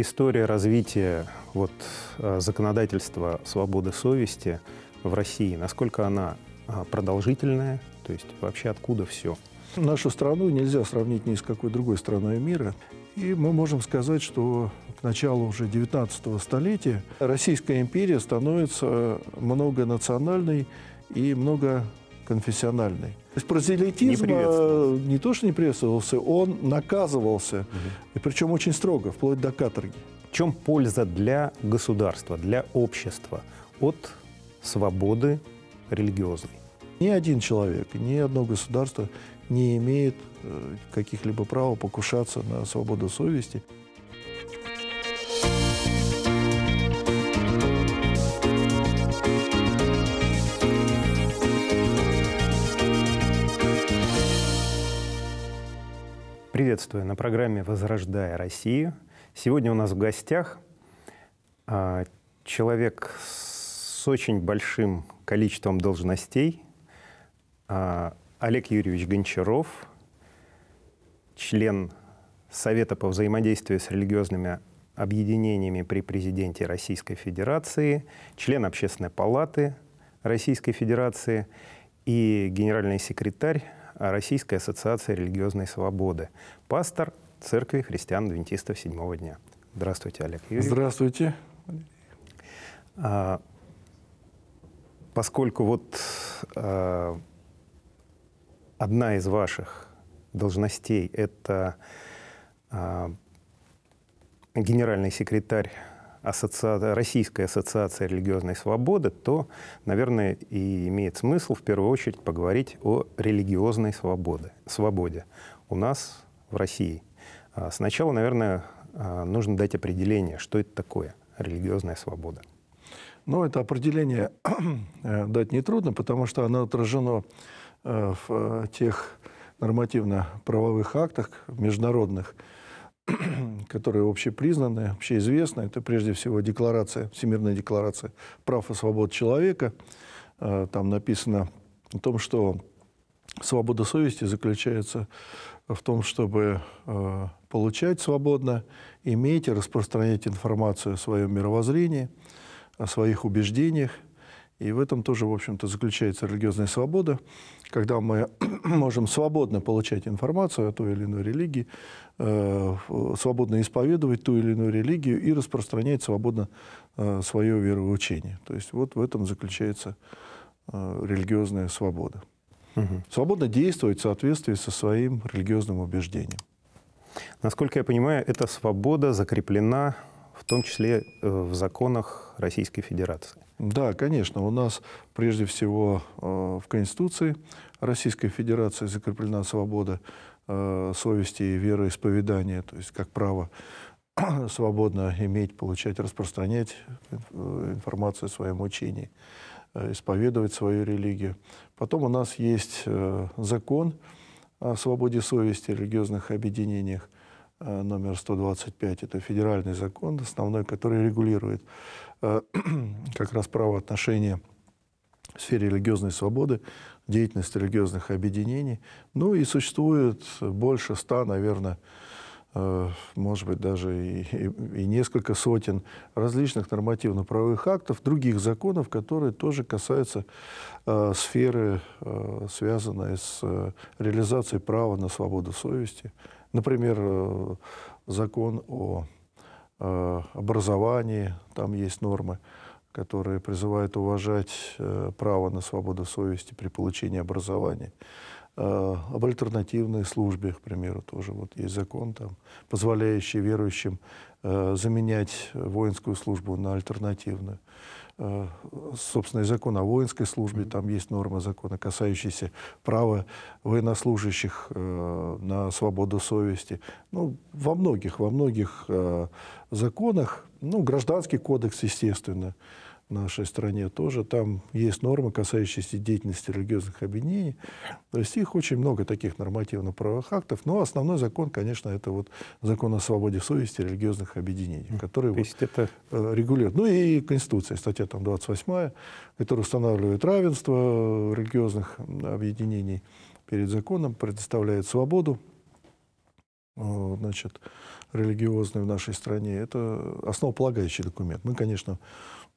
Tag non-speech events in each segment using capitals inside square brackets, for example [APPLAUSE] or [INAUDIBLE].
История развития вот, э, законодательства свободы совести в России, насколько она а, продолжительная, то есть вообще откуда все? Нашу страну нельзя сравнить ни с какой другой страной мира. И мы можем сказать, что к началу уже 19 столетия Российская империя становится многонациональной и много конфессиональный. То есть прозелитизм не, э, не то, что не приветствовался, он наказывался, угу. и причем очень строго, вплоть до каторги. В чем польза для государства, для общества от свободы религиозной? Ни один человек, ни одно государство не имеет э, каких-либо права покушаться на свободу совести. Приветствую на программе «Возрождая Россию». Сегодня у нас в гостях а, человек с очень большим количеством должностей, а, Олег Юрьевич Гончаров, член Совета по взаимодействию с религиозными объединениями при президенте Российской Федерации, член Общественной палаты Российской Федерации и генеральный секретарь Российской ассоциации религиозной свободы, пастор Церкви христиан-адвентистов седьмого дня. Здравствуйте, Олег Юрьевич. Здравствуйте. А, поскольку вот а, одна из ваших должностей – это а, генеральный секретарь ассоциация, Российская ассоциация религиозной свободы, то, наверное, и имеет смысл в первую очередь поговорить о религиозной свободе, свободе у нас в России. А сначала, наверное, а, нужно дать определение, что это такое религиозная свобода. Ну, это определение [CLEARS THROAT] э, дать нетрудно, потому что оно отражено э, в э, тех нормативно-правовых актах международных, [CLEARS THROAT] которые общепризнаны, общеизвестны. Это прежде всего декларация, Всемирная декларация прав и свобод человека. Э, там написано о том, что свобода совести заключается в том, чтобы э, получать свободно, иметь и распространять информацию о своем мировоззрении, о своих убеждениях – и в этом тоже, в общем-то, заключается религиозная свобода, когда мы [CLEARS THROAT] можем свободно получать информацию о той или иной религии, э, свободно исповедовать ту или иную религию и распространять свободно э, свое вероучение. То есть вот в этом заключается э, религиозная свобода. Угу. Свободно действовать в соответствии со своим религиозным убеждением. Насколько я понимаю, эта свобода закреплена в том числе в законах Российской Федерации. Да, конечно. У нас прежде всего э, в Конституции Российской Федерации закреплена свобода э, совести и вероисповедания, то есть как право [CLEARS THROAT] свободно иметь, получать, распространять э, информацию о своем учении, исповедовать свою религию. Потом у нас есть закон о свободе совести, религиозных объединениях, номер 125. Это федеральный закон, основной, который регулирует Э, [CLEARS THROAT] как раз правоотношения в сфере религиозной свободы, деятельность религиозных объединений. Ну и существует больше ста, наверное, э, может быть, даже и, и, и несколько сотен различных нормативно-правовых актов, других законов, которые тоже касаются э, сферы, э, связанной с э, реализацией права на свободу совести. Например, э, закон о Э, образовании, там есть нормы, которые призывают уважать э, право на свободу совести при получении образования. Э, об альтернативной службе, к примеру, тоже вот есть закон, там, позволяющий верующим заменять воинскую службу на альтернативную. Э, собственно, и закон о воинской службе, там есть нормы закона, касающиеся права военнослужащих э, на свободу совести. Ну, во многих, во многих э, законах, ну, гражданский кодекс, естественно, нашей стране тоже. Там есть нормы, касающиеся деятельности религиозных объединений. То есть их очень много таких нормативно-правовых актов. Но основной закон, конечно, это вот закон о свободе совести религиозных объединений, который вот, это... Э, регулирует. Ну и Конституция, статья там 28, которая устанавливает равенство э, религиозных объединений перед законом, предоставляет свободу э, значит, религиозной в нашей стране. Это основополагающий документ. Мы, конечно,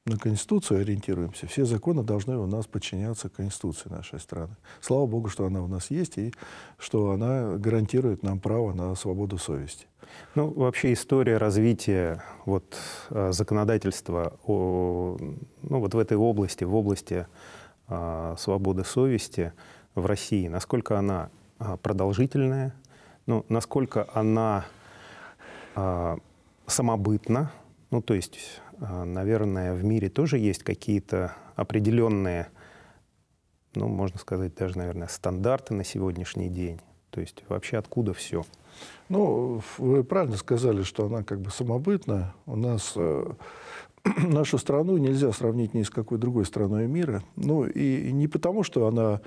на Конституцию ориентируемся, все законы должны у нас подчиняться Конституции нашей страны. Слава Богу, что она у нас есть и что она гарантирует нам право на свободу совести. Ну, вообще история развития вот, э, законодательства о, ну, вот в этой области, в области а, свободы совести в России, насколько она а, продолжительная, ну, насколько она а, самобытна, ну, то есть, а, наверное, в мире тоже есть какие-то определенные, ну, можно сказать, даже, наверное, стандарты на сегодняшний день. То есть вообще откуда все? Ну, вы правильно сказали, что она как бы самобытна. У нас э, [CLEARS THROAT] нашу страну нельзя сравнить ни с какой другой страной мира. Ну, и не потому, что она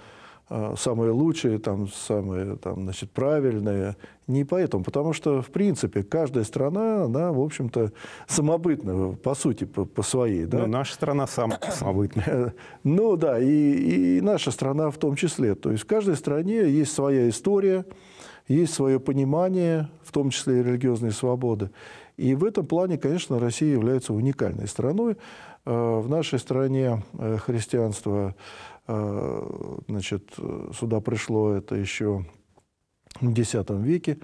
Э, самые лучшие, там, самые там, значит, правильные. Не поэтому, потому что, в принципе, каждая страна, она, в общем-то, самобытная по сути, по, по своей. Да? Но ну, наша страна [COUGHS] самобытная. ну да, и, и наша страна в том числе. То есть в каждой стране есть своя история, есть свое понимание, в том числе и религиозной свободы. И в этом плане, конечно, Россия является уникальной страной. Э, в нашей стране э, христианство, э, значит, сюда пришло это еще в X веке,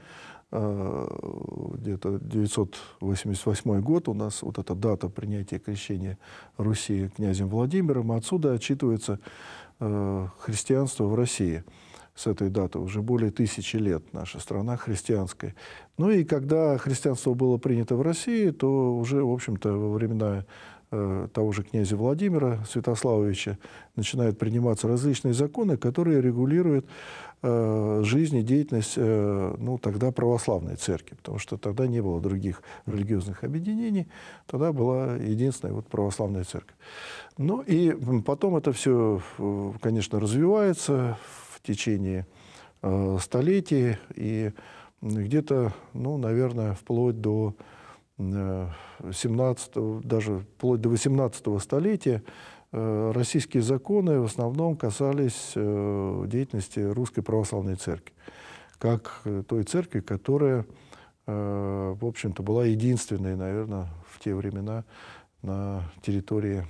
где-то 988 год у нас вот эта дата принятия крещения Руси князем Владимиром, отсюда отчитывается христианство в России с этой даты, уже более тысячи лет наша страна христианская. Ну и когда христианство было принято в России, то уже, в общем-то, во времена Э, того же князя Владимира Святославовича начинают приниматься различные законы, которые регулируют э, жизнь и деятельность э, ну, тогда православной церкви, потому что тогда не было других религиозных объединений, тогда была единственная вот, православная церковь. Ну и потом это все, конечно, развивается в течение столетий, и где-то, ну, наверное, вплоть до 17, даже вплоть до 18 столетия э, российские законы в основном касались э, деятельности Русской Православной Церкви, как э, той церкви, которая, в общем-то, была единственной, наверное, в те времена на территории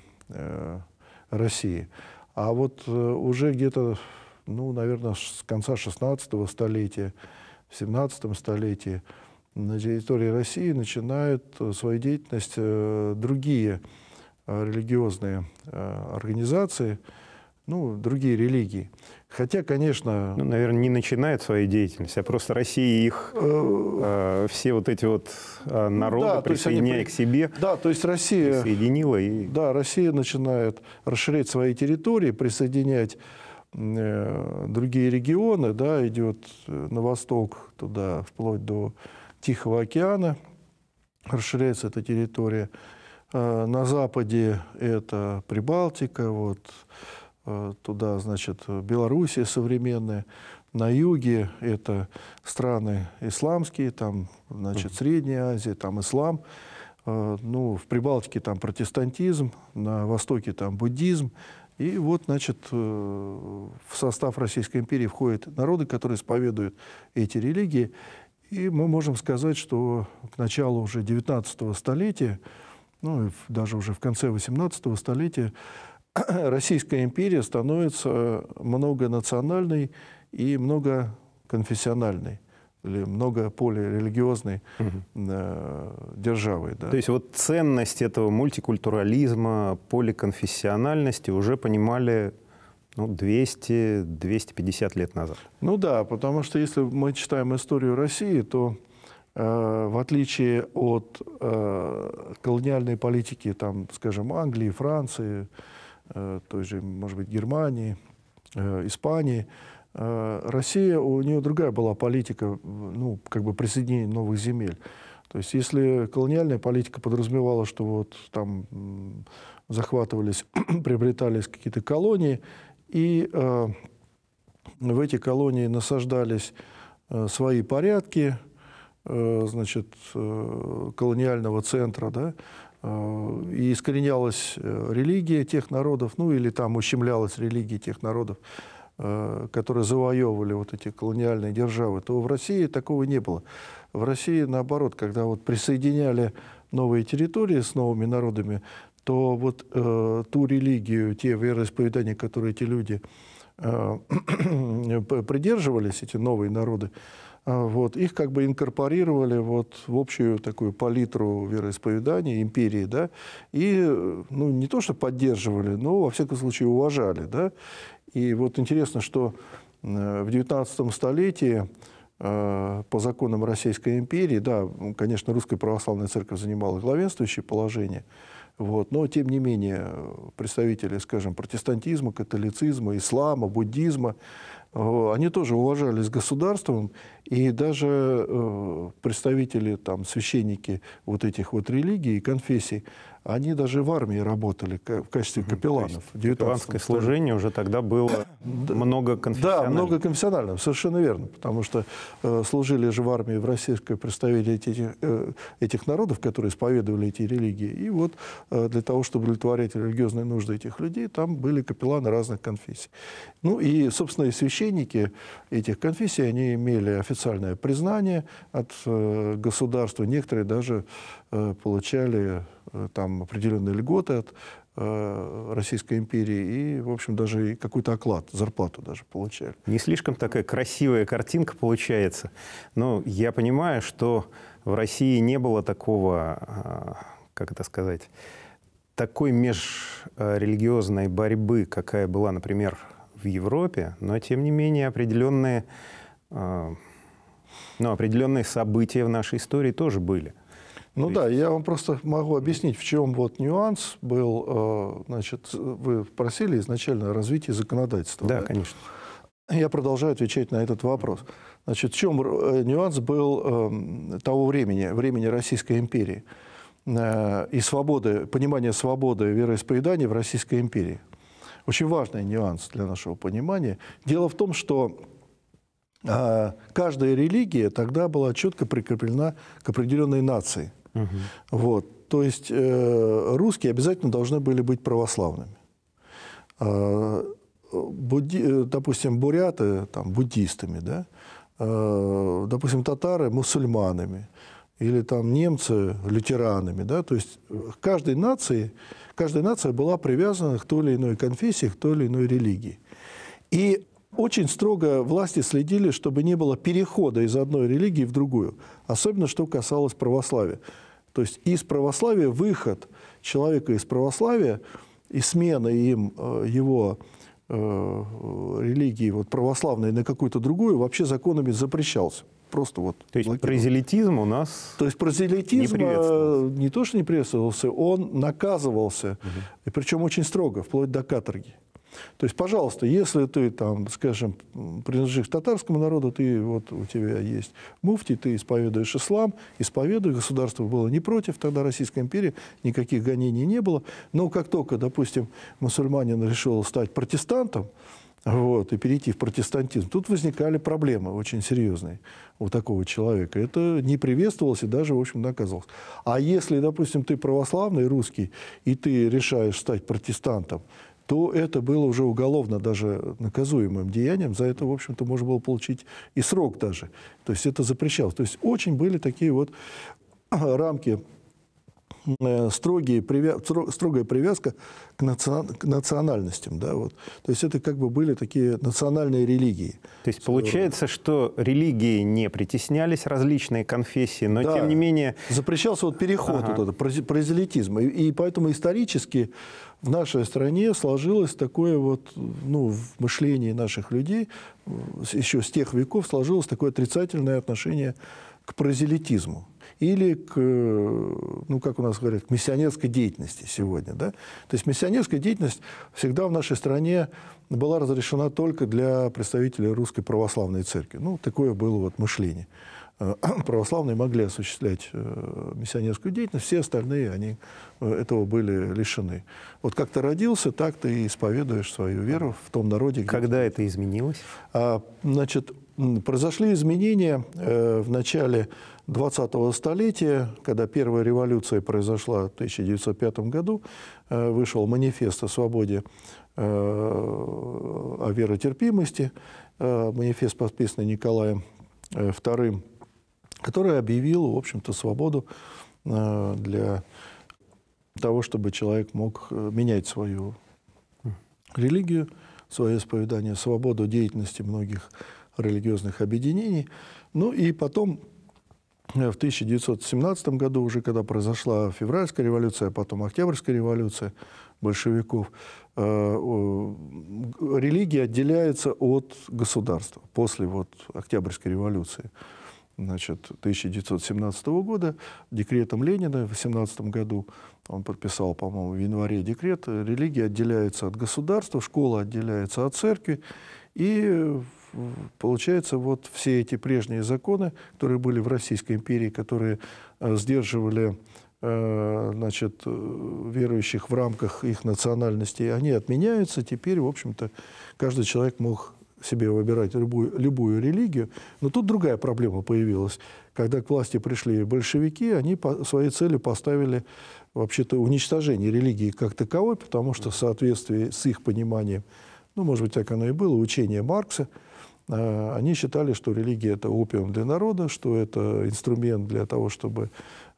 России. А вот уже где-то, ну, наверное, с конца 16 столетия, в 17 столетии на территории России начинают э, свою деятельность э, другие э, религиозные организации, ну, другие религии. Хотя, конечно... Ну, наверное, не начинает свою деятельность, а просто Россия их, э, все вот эти вот народы, да, присоединяя к себе, да, то есть Россия, присоединила. И... Да, Россия начинает расширять свои территории, присоединять э, другие регионы, да, идет на восток туда, вплоть до Тихого океана, расширяется эта территория. А, на западе это Прибалтика, вот а, туда, значит, Белоруссия современная. На юге это страны исламские, там, значит, Средняя Азия, там ислам. А, ну, в Прибалтике там протестантизм, на востоке там буддизм. И вот, значит, э, в состав Российской империи входят народы, которые исповедуют эти религии. И мы можем сказать, что к началу уже 19 столетия, ну и даже уже в конце 18 столетия, [CLEARS THROAT] Российская империя становится многонациональной и многоконфессиональной или много угу. э, державой. Да. То есть вот ценность этого мультикультурализма, поликонфессиональности уже понимали ну, 200-250 лет назад. Ну да, потому что если мы читаем историю России, то э, в отличие от э, колониальной политики, там, скажем, Англии, Франции, э, той же, может быть, Германии, э, Испании, э, Россия, у нее другая была политика, ну, как бы присоединения новых земель. То есть если колониальная политика подразумевала, что вот там захватывались, [CLEARS THROAT] приобретались какие-то колонии, и э, в эти колонии насаждались э, свои порядки, э, значит, э, колониального центра, да, э, и искоренялась э, религия тех народов, ну или там ущемлялась религия тех народов, э, которые завоевывали вот эти колониальные державы, то в России такого не было. В России, наоборот, когда вот присоединяли новые территории с новыми народами, то вот э, ту религию, те вероисповедания, которые эти люди э, [CLEARS THROAT] придерживались, эти новые народы, э, вот, их как бы инкорпорировали вот в общую такую палитру вероисповеданий империи, да, и, ну, не то что поддерживали, но, во всяком случае, уважали, да. И вот интересно, что э, в XIX столетии э, по законам Российской империи, да, конечно, Русская Православная Церковь занимала главенствующее положение – вот. Но, тем не менее, представители, скажем, протестантизма, католицизма, ислама, буддизма, э, они тоже уважались государством, и даже э, представители, там, священники вот этих вот религий и конфессий, они даже в армии работали в качестве капелланов. Капелланское служение уже тогда было много конфессиональным. Да, много конфессиональным, совершенно верно. Потому что э, служили же в армии в российской представители этих, э, этих народов, которые исповедовали эти религии. И вот э, для того, чтобы удовлетворять религиозные нужды этих людей, там были капелланы разных конфессий. Ну и, собственно, и священники этих конфессий, они имели официальное признание от э, государства. Некоторые даже Э, получали э, там определенные льготы от э, Российской империи и, в общем, даже какой-то оклад, зарплату даже получали. Не слишком такая красивая картинка получается. Но я понимаю, что в России не было такого, как это сказать, такой межрелигиозной борьбы, какая была, например, в Европе, но, тем не менее, определенные, ну, определенные события в нашей истории тоже были – ну да, я вам просто могу объяснить, в чем вот нюанс был. Э, значит, вы просили изначально развитие законодательства. Да, да? конечно. Я продолжаю отвечать на этот вопрос. Значит, в чем э, нюанс был эм, того времени, времени Российской империи э, и свободы, понимания свободы вероисповедания в Российской империи? Очень важный нюанс для нашего понимания. Дело в том, что каждая религия тогда была четко прикреплена к определенной нации – Угу. Вот. То есть э, русские обязательно должны были быть православными. А, э, будди, допустим, буряты там, буддистами, да? э, допустим, татары мусульманами или там немцы лютеранами, да, то есть э, каждой нации, каждая нация была привязана к той или иной конфессии, к той или иной религии. И очень строго власти следили, чтобы не было перехода из одной религии в другую. Особенно, что касалось православия. То есть из православия выход человека из православия и смена им э, его э, религии вот, православной на какую-то другую вообще законами запрещался. Просто вот. То есть прозелитизм у нас То есть прозелитизм э, не, не то, что не приветствовался, он наказывался. Угу. И причем очень строго, вплоть до каторги. То есть, пожалуйста, если ты, там, скажем, принадлежишь татарскому народу, ты, вот, у тебя есть муфти, ты исповедуешь ислам, исповедуй. Государство было не против, тогда Российской империи никаких гонений не было. Но как только, допустим, мусульманин решил стать протестантом, вот, и перейти в протестантизм. Тут возникали проблемы очень серьезные у такого человека. Это не приветствовалось и даже, в общем, наказывалось. А если, допустим, ты православный русский, и ты решаешь стать протестантом, то это было уже уголовно даже наказуемым деянием. За это, в общем-то, можно было получить и срок даже. То есть это запрещалось. То есть очень были такие вот а, рамки Э, строгие, строгая привязка к, наци... к национальностям. Да, вот. То есть это как бы были такие национальные религии. То есть получается, что религии не притеснялись, различные конфессии, но да. тем не менее... Запрещался вот переход, ага. вот этот, прозелитизм. И, и поэтому исторически в нашей стране сложилось такое вот, ну, в мышлении наших людей, э, еще с тех веков сложилось такое отрицательное отношение к прозелитизму или к, ну, как у нас говорят, к миссионерской деятельности сегодня. Да? То есть миссионерская деятельность всегда в нашей стране была разрешена только для представителей Русской Православной Церкви. Ну, такое было вот мышление. Э, [CLEARS THROAT] православные могли осуществлять э, миссионерскую деятельность, все остальные, они э, этого были лишены. Вот как ты родился, так ты исповедуешь свою веру в том народе. Где Когда ты... это изменилось? А, значит, произошли изменения э, в начале 20-го столетия, когда первая революция произошла в 1905 году, э, вышел манифест о свободе, э, о веротерпимости, э, манифест, подписанный Николаем II, который объявил, в общем-то, свободу для того, чтобы человек мог менять свою религию, свое исповедание, свободу деятельности многих религиозных объединений. Ну и потом в 1917 году, уже когда произошла февральская революция, а потом октябрьская революция большевиков, э, религия отделяется от государства после вот октябрьской революции значит, 1917 года декретом Ленина в 18 году, он подписал, по-моему, в январе декрет, э, религия отделяется от государства, школа отделяется от церкви, и получается, вот все эти прежние законы, которые были в Российской империи, которые э, сдерживали э, значит, э, верующих в рамках их национальности, они отменяются. Теперь, в общем-то, каждый человек мог себе выбирать любую, любую религию. Но тут другая проблема появилась. Когда к власти пришли большевики, они по своей целью поставили вообще-то уничтожение религии как таковой, потому что в соответствии с их пониманием, ну, может быть, так оно и было, учение Маркса – а они считали, что религия – это опиум для народа, что это инструмент для того, чтобы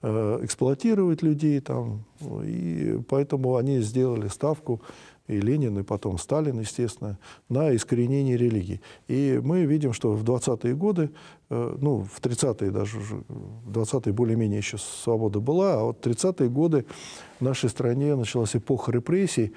э, эксплуатировать людей. Там. И поэтому они сделали ставку, и Ленин, и потом Сталин, естественно, на искоренение религии. И мы видим, что в 20-е годы, э, ну, в 30-е даже, в 20-е более-менее еще свобода была, а вот 30-е годы в нашей стране началась эпоха репрессий,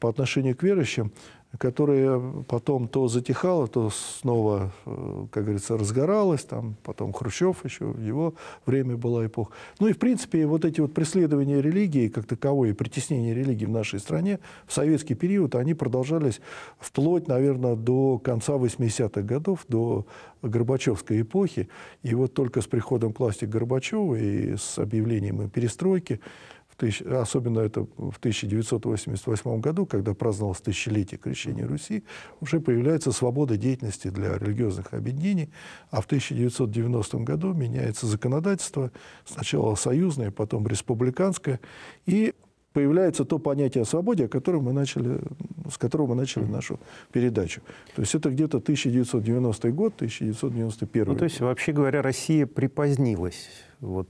по отношению к верующим, которая потом то затихала, то снова, э, как говорится, разгоралась, там потом Хрущев еще, его время была эпоха. Ну и, в принципе, вот эти вот преследования религии как таковой, притеснение религии в нашей стране в советский период, они продолжались вплоть, наверное, до конца 80-х годов, до Горбачевской эпохи. И вот только с приходом к власти Горбачева и с объявлением перестройки тысяч, особенно это в 1988 году, когда праздновалось тысячелетие крещения Руси, уже появляется свобода деятельности для религиозных объединений, а в 1990 году меняется законодательство, сначала союзное, потом республиканское, и появляется то понятие о свободе, о котором мы начали, с которого мы начали нашу передачу. То есть это где-то 1990 год, 1991 ну, То есть, вообще говоря, Россия припозднилась вот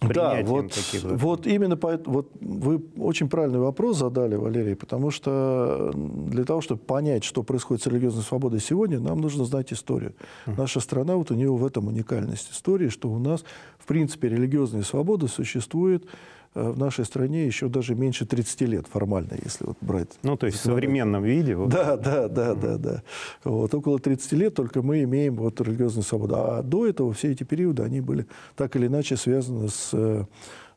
принятием да, вот, таких вот, вот именно по, вот вы очень правильный вопрос задали, Валерий, потому что для того, чтобы понять, что происходит с религиозной свободой сегодня, нам нужно знать историю. Uh -huh. Наша страна, вот у нее в этом уникальность истории, что у нас, в принципе, религиозная свобода существует Э, в нашей стране еще даже меньше 30 лет формально, если вот брать. Ну, то есть в современном виде. Вот. Да, да, да, mm-hmm. да, да. Вот около 30 лет только мы имеем вот религиозную свободу. А до этого все эти периоды, они были так или иначе связаны с э,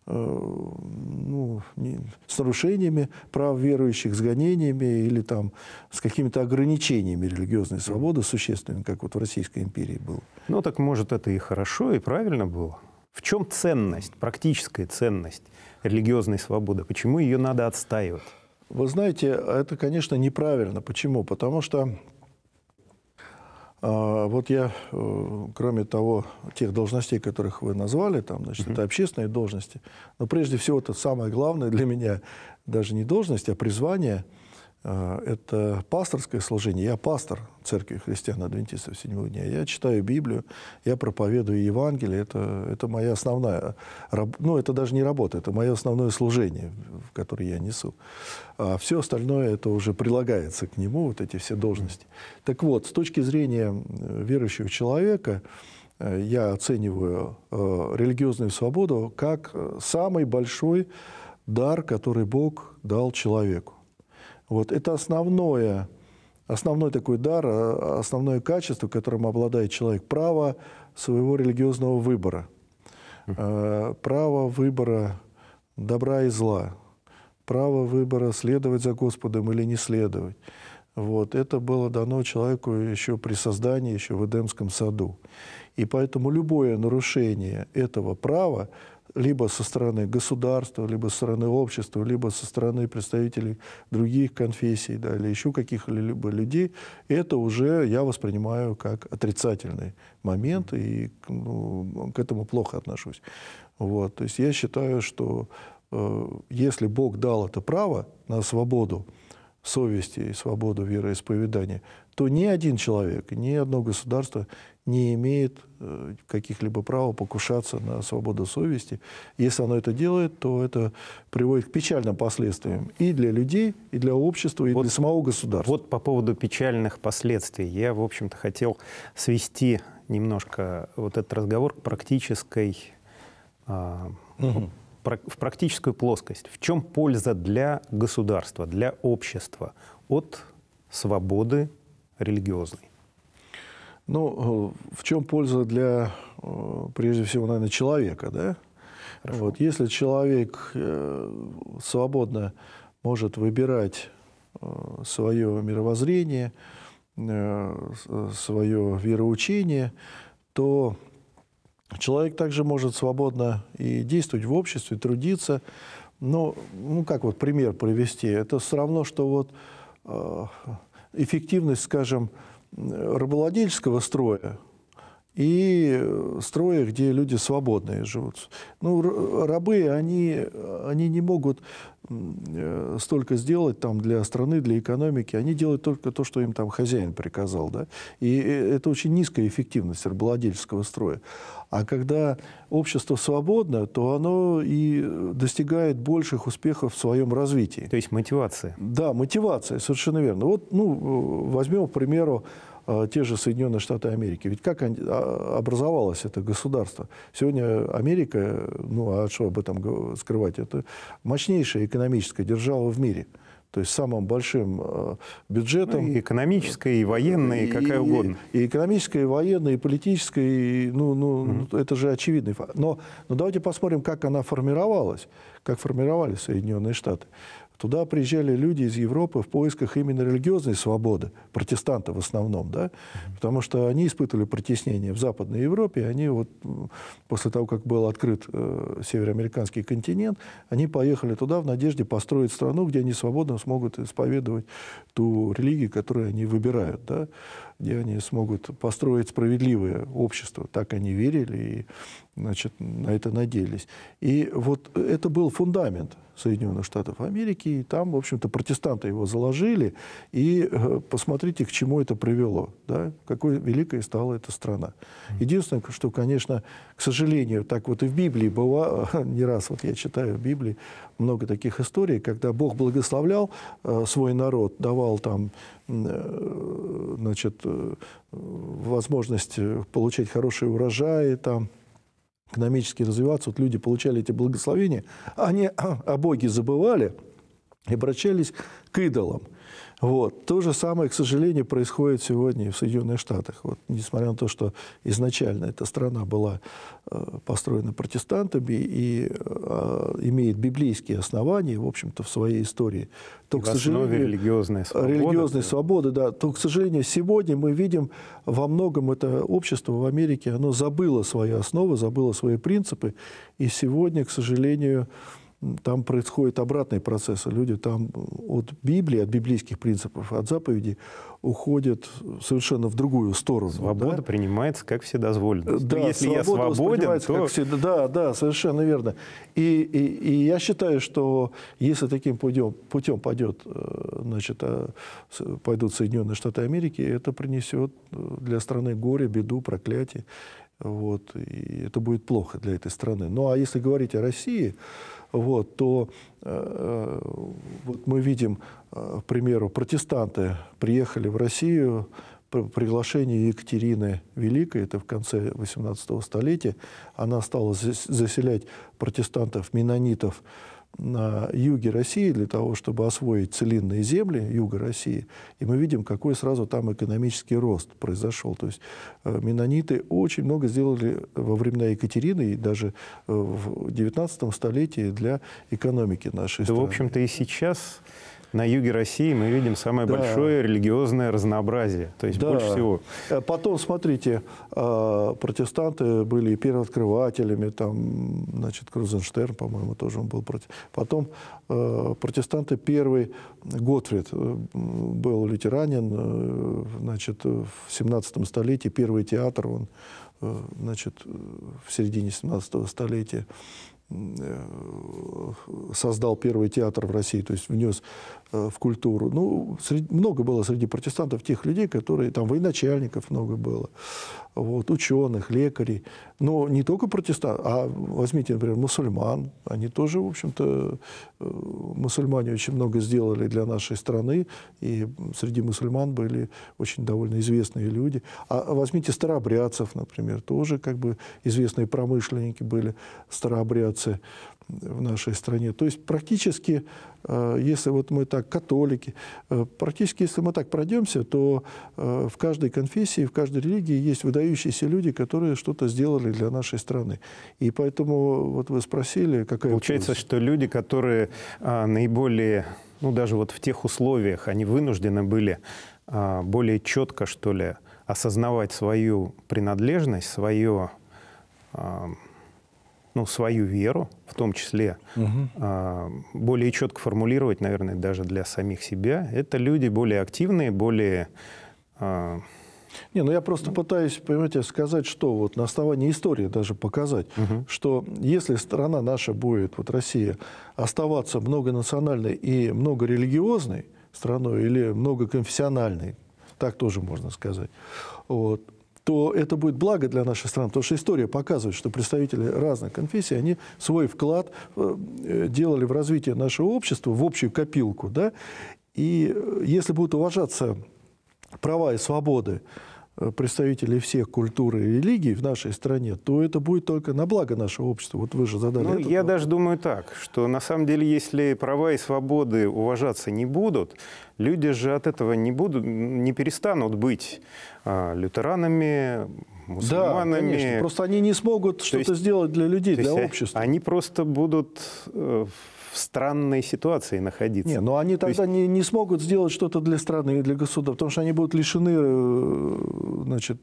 э, ну, не, с нарушениями прав верующих, с гонениями или там с какими-то ограничениями религиозной свободы существенными, как вот в Российской империи было. Ну так может это и хорошо, и правильно было. В чем ценность, практическая ценность религиозной свободы? Почему ее надо отстаивать? Вы знаете, это, конечно, неправильно. Почему? Потому что а, вот я, э, кроме того, тех должностей, которых вы назвали, там, значит, это общественные должности, но прежде всего, это самое главное для меня, даже не должность, а призвание – а, это пасторское служение. Я пастор церкви христиан-адвентистов седьмого дня. Я читаю Библию, я проповедую Евангелие. Это, это моя основная... Ну, это даже не работа, это мое основное служение, которое я несу. А все остальное, это уже прилагается к нему, вот эти все должности. Так вот, с точки зрения верующего человека, э, я оцениваю э, религиозную свободу как э, самый большой дар, который Бог дал человеку. Вот. Это основное, основной такой дар, а, основное качество, которым обладает человек, право своего религиозного выбора, хм. а, право выбора добра и зла, право выбора следовать за Господом или не следовать. Вот. Это было дано человеку еще при создании, еще в Эдемском саду. И поэтому любое нарушение этого права либо со стороны государства, либо со стороны общества, либо со стороны представителей других конфессий, да, или еще каких-либо людей, это уже я воспринимаю как отрицательный момент, и ну, к этому плохо отношусь. Вот, то есть я считаю, что э, если Бог дал это право на свободу совести и свободу вероисповедания, то ни один человек, ни одно государство не имеет э, каких-либо права покушаться на свободу совести. Если оно это делает, то это приводит к печальным последствиям и для людей, и для общества, и вот, для самого государства. Вот по поводу печальных последствий. Я, в общем-то, хотел свести немножко вот этот разговор к практической, угу. в практическую плоскость. В чем польза для государства, для общества от свободы религиозной? Ну, э, в чем польза для, э, прежде всего, наверное, человека, да? Хорошо. Вот, если человек э, свободно может выбирать свое мировоззрение, свое вероучение, то человек также может свободно и действовать в обществе, трудиться. Но, ну, как вот пример привести, это все равно, что вот эффективность, скажем, рабовладельческого строя, и э, строя, где люди свободные живут. Ну, рабы, они, они не могут э, столько сделать там для страны, для экономики. Они делают только то, что им там хозяин приказал. Да? И э, это очень низкая эффективность рабовладельческого строя. А когда общество свободно, то оно и достигает больших успехов в своем развитии. То есть мотивация. Да, мотивация, совершенно верно. Вот, ну, возьмем, к примеру, а, те же Соединенные Штаты Америки. Ведь как а, образовалось это государство? Сегодня Америка, ну а что об этом скрывать, это мощнейшая экономическая держава в мире то есть самым большим а, бюджетом. Ну, и экономическое, и военное, и, какая угодно. И, экономической, экономическое, и военное, и политическое, и, ну, ну mm это же очевидный факт. Но, но давайте посмотрим, как она формировалась, как формировались Соединенные Штаты. Туда приезжали люди из Европы в поисках именно религиозной свободы, протестанты в основном, да, потому что они испытывали протеснение в Западной Европе, они вот после того, как был открыт э, североамериканский континент, они поехали туда в надежде построить страну, где они свободно смогут исповедовать ту религию, которую они выбирают, да где они смогут построить справедливое общество. Так они верили и значит, на это надеялись. И вот это был фундамент Соединенных Штатов Америки, и там, в общем-то, протестанты его заложили, и э, посмотрите, к чему это привело, да, какой великой стала эта страна. Единственное, что, конечно, к сожалению, так вот и в Библии бывало, [LAUGHS] не раз вот я читаю в Библии, много таких историй, когда Бог благословлял э, свой народ, давал там э, значит, э, возможность получать хорошие урожаи, там, экономически развиваться. Вот люди получали эти благословения, они [CLEARS THROAT] о Боге забывали и обращались к идолам – вот. То же самое, к сожалению, происходит сегодня и в Соединенных Штатах. Вот, несмотря на то, что изначально эта страна была э, построена протестантами и э, а, имеет библейские основания, в общем-то, в своей истории, то, и к сожалению, религиозной свободы, религиозной свободы, да, то, к сожалению, сегодня мы видим во многом это общество в Америке, оно забыло свои основы, забыло свои принципы, и сегодня, к сожалению, э, там происходит обратный процесс. Люди там от Библии, от библейских принципов, от заповедей уходят совершенно в другую сторону. Свобода да? принимается как вседозволенность. Да, Если я свободен, то... Как всегда, да, да, совершенно верно. И, и, и я считаю, что если таким путем, путем пойдет, э, значит, э, пойдут Соединенные Штаты Америки, это принесет э, для страны горе, беду, проклятие. Вот, и это будет плохо для этой страны. Ну а если говорить о России, вот, то э, э, вот мы видим, э, к примеру, протестанты приехали в Россию, приглашение Екатерины Великой, это в конце 18 столетия, она стала заселять протестантов, менонитов на юге России для того, чтобы освоить целинные земли юга России. И мы видим, какой сразу там экономический рост произошел. То есть э, менониты очень много сделали во времена Екатерины и даже э, в 19 столетии для экономики нашей да, страны. В общем-то и сейчас на юге России мы видим самое да. большое религиозное разнообразие, то есть да. больше всего. Э, потом, смотрите, э, протестанты были первооткрывателями, там, значит, Крузенштерн, по-моему, тоже он был против. Потом э, протестанты первый, Готфрид был лютеранин, значит, в 17 столетии первый театр, он значит, в середине 17 столетия Э, создал первый театр в России, то есть внес э, в культуру. Ну, среди, много было среди протестантов тех людей, которые... Там военачальников много было вот, ученых, лекарей. Но не только протестанты, а возьмите, например, мусульман. Они тоже, в общем-то, э, мусульмане очень много сделали для нашей страны. И среди мусульман были очень довольно известные люди. А возьмите старообрядцев, например, тоже как бы известные промышленники были старообрядцы в нашей стране. То есть практически, э, если вот мы так, католики, э, практически если мы так пройдемся, то э, в каждой конфессии, в каждой религии есть выдающиеся люди, которые что-то сделали для нашей страны. И поэтому вот вы спросили, какая... Получается, польза? что люди, которые а, наиболее, ну даже вот в тех условиях, они вынуждены были а, более четко, что ли, осознавать свою принадлежность, свое... А, ну, свою веру, в том числе, угу. более четко формулировать, наверное, даже для самих себя. Это люди более активные, более... А, Не, ну я просто пытаюсь, понимаете, сказать, что вот на основании истории даже показать, угу. что если страна наша будет, вот Россия, оставаться многонациональной и многорелигиозной страной или многоконфессиональной, так тоже можно сказать, вот, то это будет благо для нашей страны, потому что история показывает, что представители разных конфессий, они свой вклад э, э, делали в развитие нашего общества, в общую копилку. Да? И э, если будут уважаться права и свободы представителей всех культур и религий в нашей стране, то это будет только на благо нашего общества. Вот вы же задали. Ну, этот я вопрос. даже думаю так, что на самом деле, если права и свободы уважаться не будут, Люди же от этого не, будут, не перестанут быть а, лютеранами, мусульманами. Да, конечно. Просто они не смогут что-то сделать для людей, для общества. Они просто будут э, в странной ситуации находиться. Не, но ну, они тогда есть... не, не смогут сделать что-то для страны и для государства, потому что они будут лишены э, значит,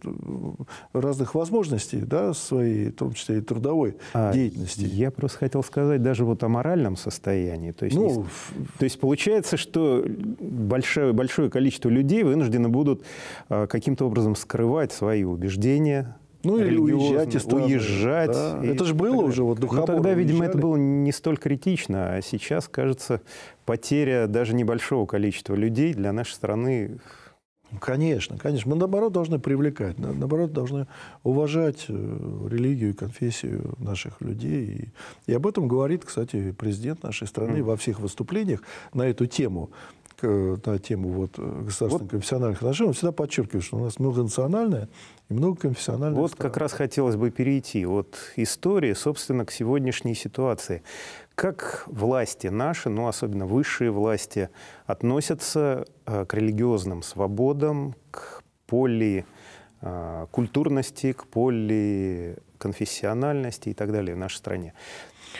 разных возможностей да, своей, в том числе и трудовой а, деятельности. Я просто хотел сказать даже вот о моральном состоянии. То есть, ну, не... То есть получается, что большое, большое количество людей вынуждены будут э, каким-то образом скрывать свои убеждения, движение ну или уезжать из страны. Уезжать. Да. И это же было тогда, уже, вот Духобор Ну тогда, уезжали. видимо, это было не столь критично, а сейчас, кажется, потеря даже небольшого количества людей для нашей страны... Конечно, конечно. Мы, наоборот, должны привлекать, наоборот, должны уважать э, религию и конфессию наших людей. И, и об этом говорит, кстати, президент нашей страны mm. во всех выступлениях на эту тему на тему вот э, государственных вот. конфессиональных отношений, он всегда подчеркивает, что у нас многонациональное и многоконфессиональное. Вот страна. как раз хотелось бы перейти от истории, собственно, к сегодняшней ситуации. Как власти наши, ну особенно высшие власти, относятся э, к религиозным свободам, к поли э, культурности, к поли конфессиональности и так далее в нашей стране.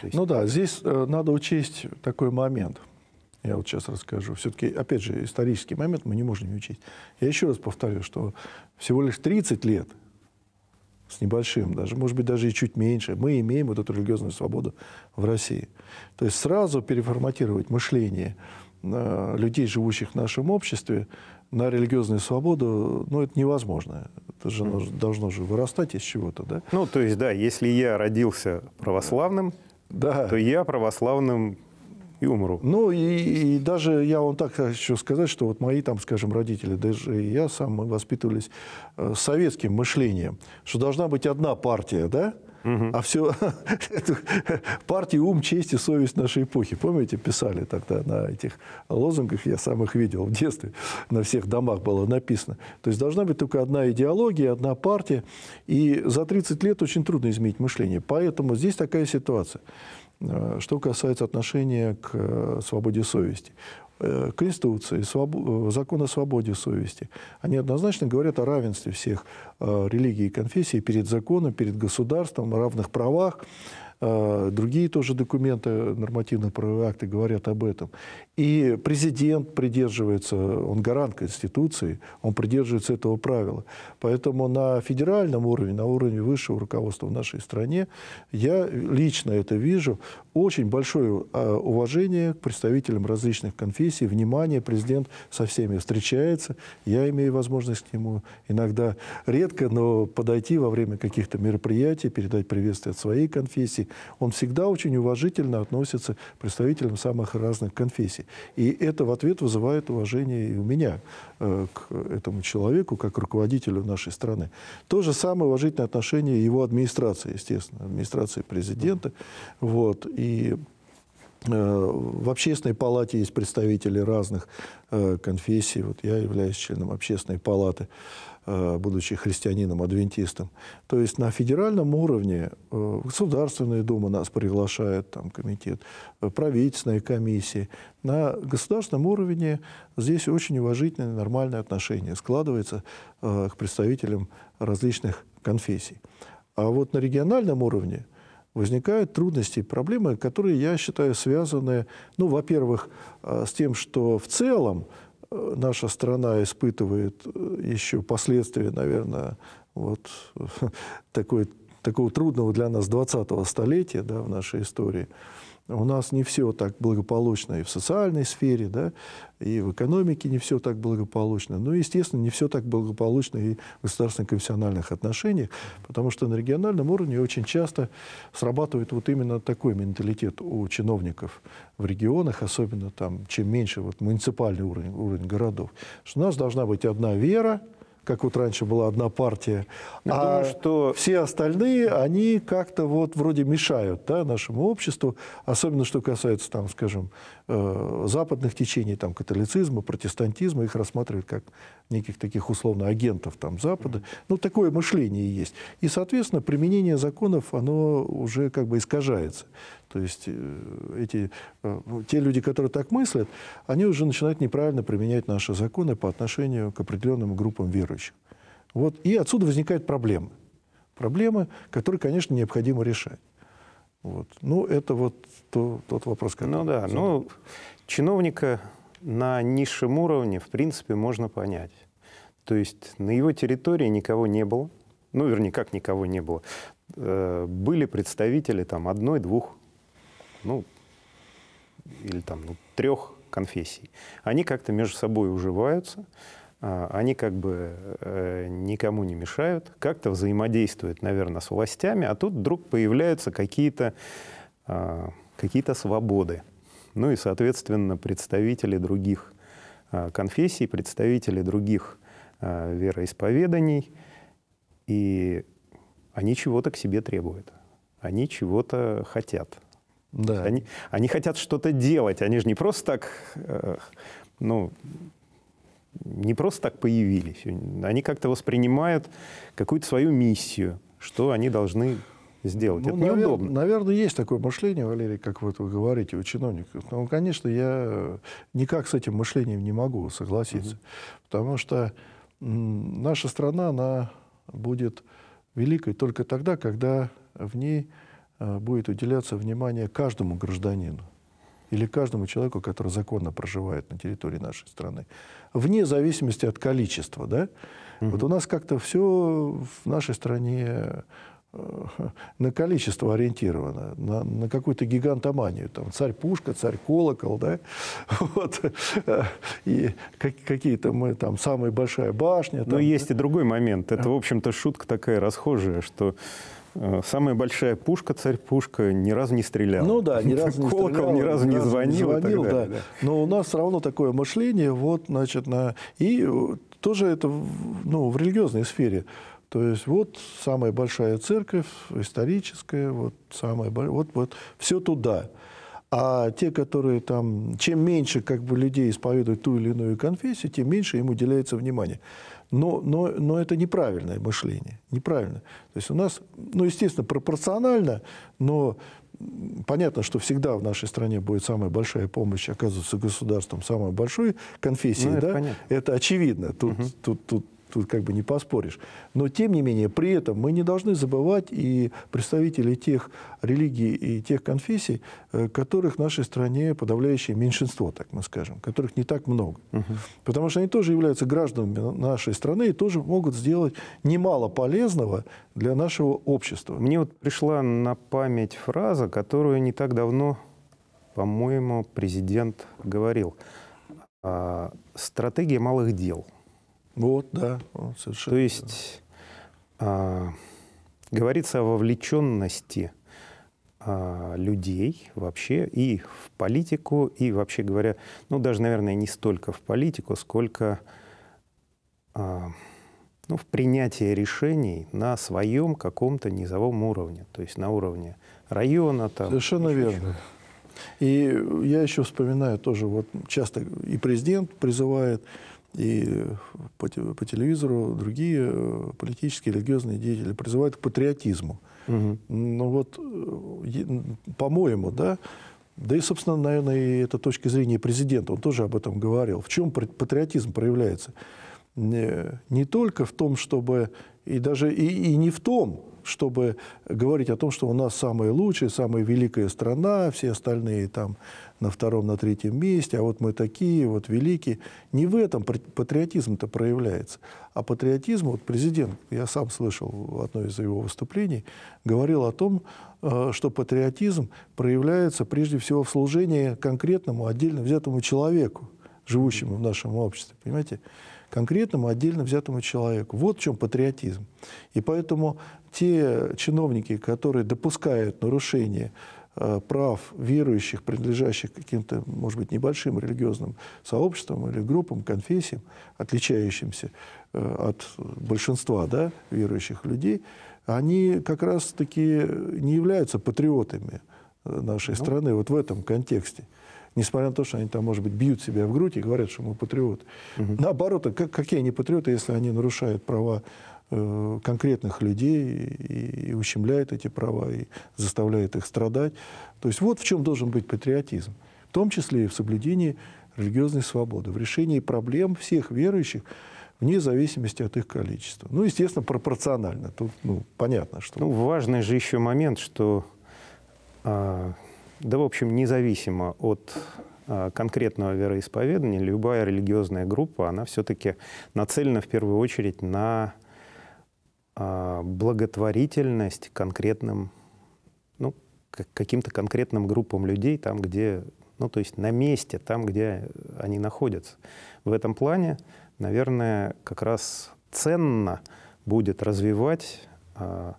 Есть... Ну да, здесь надо учесть такой момент – я вот сейчас расскажу. Все-таки, опять же, исторический момент мы не можем не учесть. Я еще раз повторю, что всего лишь 30 лет с небольшим, даже, может быть, даже и чуть меньше, мы имеем вот эту религиозную свободу в России. То есть сразу переформатировать мышление э, людей, живущих в нашем обществе, на религиозную свободу, ну, это невозможно. Это же должно, должно же вырастать из чего-то, да? Ну, то есть, да, если я родился православным, да. то я православным и умру. Ну и, и даже я вам так хочу сказать, что вот мои там, скажем, родители, даже и я сам, мы воспитывались э, советским мышлением, что должна быть одна партия, да? Угу. А все [LAUGHS] партии ум, честь и совесть нашей эпохи. Помните, писали тогда на этих лозунгах, я сам их видел в детстве, на всех домах было написано. То есть должна быть только одна идеология, одна партия. И за 30 лет очень трудно изменить мышление. Поэтому здесь такая ситуация. Э, что касается отношения к э, свободе совести. Э, Конституция, своб... закон о свободе совести, они однозначно говорят о равенстве всех религий и конфессий перед законом, перед государством, равных правах. А, другие тоже документы, нормативно-правовые акты говорят об этом. И президент придерживается, он гарант Конституции, он придерживается этого правила. Поэтому на федеральном уровне, на уровне высшего руководства в нашей стране, я лично это вижу, очень большое а, уважение к представителям различных конфессий, внимание, президент со всеми встречается, я имею возможность к нему иногда редко, но подойти во время каких-то мероприятий, передать приветствие от своей конфессии, он всегда очень уважительно относится к представителям самых разных конфессий. И это в ответ вызывает уважение и у меня э, к этому человеку, как руководителю нашей страны. То же самое уважительное отношение его администрации, естественно, администрации президента. Вот, и э, в общественной палате есть представители разных э, конфессий. Вот я являюсь членом общественной палаты. Э, будучи христианином-адвентистом. То есть на федеральном уровне э, Государственная Дума нас приглашает, там комитет, э, правительственные комиссии. На государственном уровне здесь очень уважительные, нормальные отношения складываются к представителям различных конфессий. А вот на региональном уровне возникают трудности и проблемы, которые, я считаю, связаны, ну, во-первых, с тем, что в целом наша страна испытывает э, еще последствия, наверное, вот [LAUGHS] такой, такого трудного для нас 20-го столетия да, в нашей истории – у нас не все так благополучно и в социальной сфере, да, и в экономике не все так благополучно. Ну, естественно, не все так благополучно и в государственно-конфессиональных отношениях, потому что на региональном уровне очень часто срабатывает вот именно такой менталитет у чиновников в регионах, особенно там, чем меньше вот муниципальный уровень, уровень городов, что у нас должна быть одна вера, как вот раньше была одна партия. Я а думаю, что все остальные, они как-то вот вроде мешают да, нашему обществу, особенно что касается, там, скажем, э, западных течений, там, католицизма, протестантизма, их рассматривают как неких таких условно агентов там, Запада. Ну, такое мышление есть. И, соответственно, применение законов, оно уже как бы искажается. То есть э, эти, э, ну, те люди, которые так мыслят, они уже начинают неправильно применять наши законы по отношению к определенным группам верующих. Вот. И отсюда возникают проблемы. Проблемы, которые, конечно, необходимо решать. Вот. Ну, это вот то, тот вопрос, который... Ну да, ну, чиновника на низшем уровне, в принципе, можно понять. То есть на его территории никого не было, ну, вернее, как никого не было, э, были представители там одной-двух ну, или там, ну, трех конфессий, они как-то между собой уживаются, а, они как бы э, никому не мешают, как-то взаимодействуют, наверное, с властями, а тут вдруг появляются какие-то а, какие свободы. Ну и, соответственно, представители других а, конфессий, представители других вероисповеданий, и они чего-то к себе требуют, они чего-то хотят – да. Они, они хотят что-то делать, они же не просто так, э, ну, не просто так появились. Они как-то воспринимают какую-то свою миссию, что они должны сделать. Ну, Это навер... неудобно. Наверное, есть такое мышление, Валерий, как вы говорите, у чиновников. Ну, конечно, я никак с этим мышлением не могу согласиться. Угу. Потому что наша страна, она будет великой только тогда, когда в ней Э, будет уделяться внимание каждому гражданину или каждому человеку, который законно проживает на территории нашей страны, вне зависимости от количества. Да? Угу. Вот у нас как-то все в нашей стране э, [LAUGHS] на количество ориентировано, на, на какую-то гигантоманию. Там царь Пушка, царь Колокол, да? [LAUGHS] вот. Э, и как, какие-то мы там, самая большая башня. Ну, там, Но есть да? и другой момент. Это, в общем-то, шутка такая расхожая, что Э, самая большая пушка, царь-пушка, ни разу не стрелял. Ну да, ни [LAUGHS] разу не Колокол ни разу не звонил. звонил да. Но у нас все равно такое мышление, вот, значит, на... и э, тоже это ну, в религиозной сфере. То есть вот самая большая церковь, историческая, вот самая большая, вот, вот все туда. А те, которые там, чем меньше как бы людей исповедуют ту или иную конфессию, тем меньше им уделяется внимание. Но, но, но это неправильное мышление. Неправильно. То есть у нас, ну, естественно, пропорционально, но понятно, что всегда в нашей стране будет самая большая помощь оказываться государством самой большой конфессии. Ну, это, да? это очевидно. Тут, угу. тут, тут тут как бы не поспоришь. Но, тем не менее, при этом мы не должны забывать и представителей тех религий и тех конфессий, э, которых в нашей стране подавляющее меньшинство, так мы скажем, которых не так много. Угу. Потому что они тоже являются гражданами нашей страны и тоже могут сделать немало полезного для нашего общества. Мне вот пришла на память фраза, которую не так давно, по-моему, президент говорил. А, «Стратегия малых дел». Вот, да, вот, совершенно. То есть а, говорится о вовлеченности а, людей вообще и в политику, и вообще говоря, ну даже, наверное, не столько в политику, сколько а, ну, в принятие решений на своем каком-то низовом уровне, то есть на уровне района. Там, Совершенно верно. И я еще вспоминаю тоже, вот часто и президент призывает и э, по, по телевизору другие э, политические, религиозные деятели призывают к патриотизму. Угу. Ну Но вот, э, по-моему, да, да и, собственно, наверное, и эта точка зрения президента, он тоже об этом говорил. В чем патриотизм проявляется? Не, не только в том, чтобы, и даже и, и не в том, чтобы говорить о том, что у нас самая лучшая, самая великая страна, все остальные там на втором, на третьем месте, а вот мы такие, вот великие. Не в этом патриотизм-то проявляется. А патриотизм, вот президент, я сам слышал в одно из его выступлений, говорил о том, э, что патриотизм проявляется прежде всего в служении конкретному, отдельно взятому человеку, живущему в нашем обществе, понимаете? конкретному отдельно взятому человеку. Вот в чем патриотизм. И поэтому те чиновники, которые допускают нарушение э, прав верующих, принадлежащих каким-то, может быть, небольшим религиозным сообществам или группам, конфессиям, отличающимся э, от большинства да, верующих людей, они как раз-таки не являются патриотами э, нашей ну. страны вот в этом контексте. Несмотря на то, что они там, может быть, бьют себя в грудь и говорят, что мы патриоты. Угу. Наоборот, а как, какие они патриоты, если они нарушают права э, конкретных людей и, и ущемляют эти права, и заставляют их страдать. То есть вот в чем должен быть патриотизм. В том числе и в соблюдении религиозной свободы, в решении проблем всех верующих, вне зависимости от их количества. Ну, естественно, пропорционально. Тут ну, понятно, что... Ну, важный же еще момент, что а, да, в общем, независимо от а, конкретного вероисповедания, любая религиозная группа, она все-таки нацелена в первую очередь на а, благотворительность конкретным, ну, каким-то конкретным группам людей, там, где, ну, то есть на месте, там, где они находятся. В этом плане, наверное, как раз ценно будет развивать, а,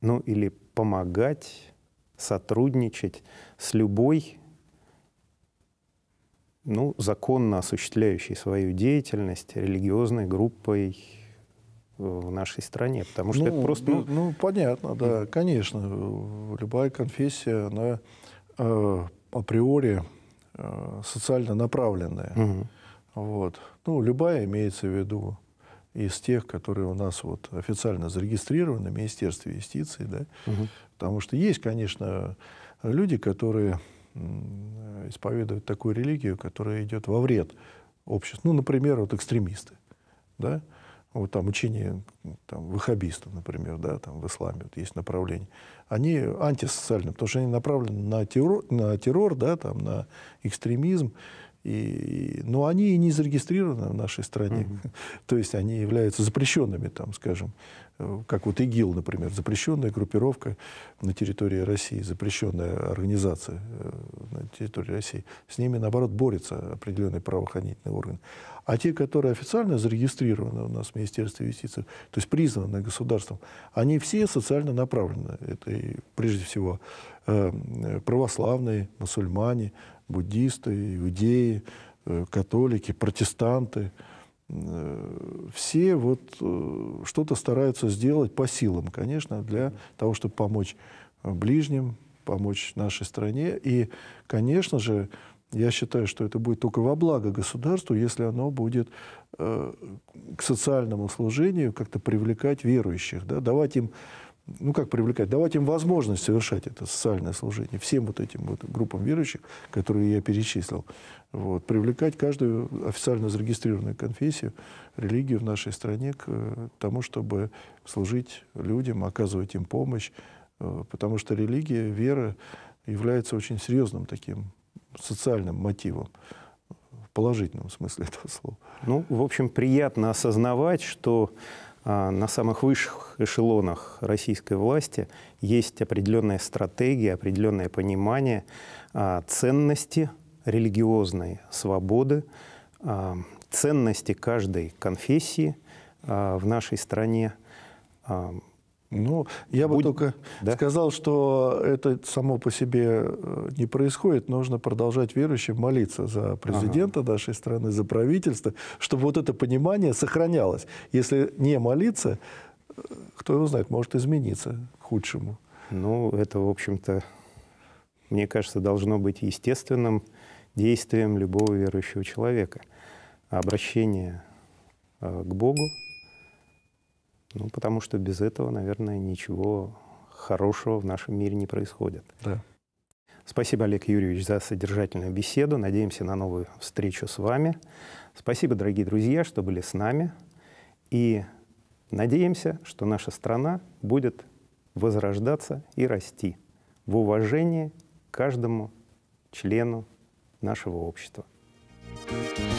ну, или помогать, сотрудничать с любой, ну, законно осуществляющей свою деятельность религиозной группой э, в нашей стране, потому что ну, это просто... Ну, ну, ну, понятно, да, конечно. Любая конфессия, она э, априори э, социально направленная. Угу. Вот. Ну, любая имеется в виду из тех, которые у нас вот официально зарегистрированы в Министерстве юстиции. Да? Угу. Потому что есть, конечно, люди, которые исповедуют такую религию, которая идет во вред обществу. Ну, например, вот экстремисты. Да? вот там учение там, ваххабистов, например, да, там в исламе вот есть направление, они антисоциальны, потому что они направлены на террор, на террор да, там, на экстремизм. И, но они и не зарегистрированы в нашей стране. Угу. [LAUGHS] То есть они являются запрещенными, там, скажем, э, как вот ИГИЛ, например, запрещенная группировка на территории России, запрещенная организация э, на территории России. С ними, наоборот, борется определенный правоохранительный орган. А те, которые официально зарегистрированы у нас в Министерстве юстиции, то есть признаны государством, они все социально направлены. Это и, прежде всего эм, православные, мусульмане, буддисты, иудеи, э, католики, протестанты. Э, все вот э, что-то стараются сделать по силам, конечно, для того, чтобы помочь ближним, помочь нашей стране. И, конечно же, я считаю, что это будет только во благо государству, если оно будет э, к социальному служению как-то привлекать верующих, да, давать им ну как привлекать, давать им возможность совершать это социальное служение, всем вот этим вот группам верующих, которые я перечислил, вот, привлекать каждую официально зарегистрированную конфессию, религию в нашей стране к э, тому, чтобы служить людям, оказывать им помощь, э, потому что религия, вера является очень серьезным таким социальным мотивом э, в положительном смысле этого слова. Ну, в общем, приятно осознавать, что а, на самых высших эшелонах российской власти есть определенная стратегия, определенное понимание а, ценности религиозной свободы, а, ценности каждой конфессии в нашей стране. Ну, я Будь... бы только да? сказал, что это само по себе э, не происходит. Нужно продолжать верующим молиться за президента ага. нашей страны, за правительство, чтобы вот это понимание сохранялось. Если не молиться, э, кто его знает, может измениться к худшему. Ну, это, в общем-то, мне кажется, должно быть естественным действием любого верующего человека. Обращение э, к Богу, ну, потому что без этого, наверное, ничего хорошего в нашем мире не происходит. Да. Спасибо, Олег Юрьевич, за содержательную беседу. Надеемся на новую встречу с вами. Спасибо, дорогие друзья, что были с нами. И надеемся, что наша страна будет возрождаться и расти в уважении к каждому члену нашего общества. Thank you.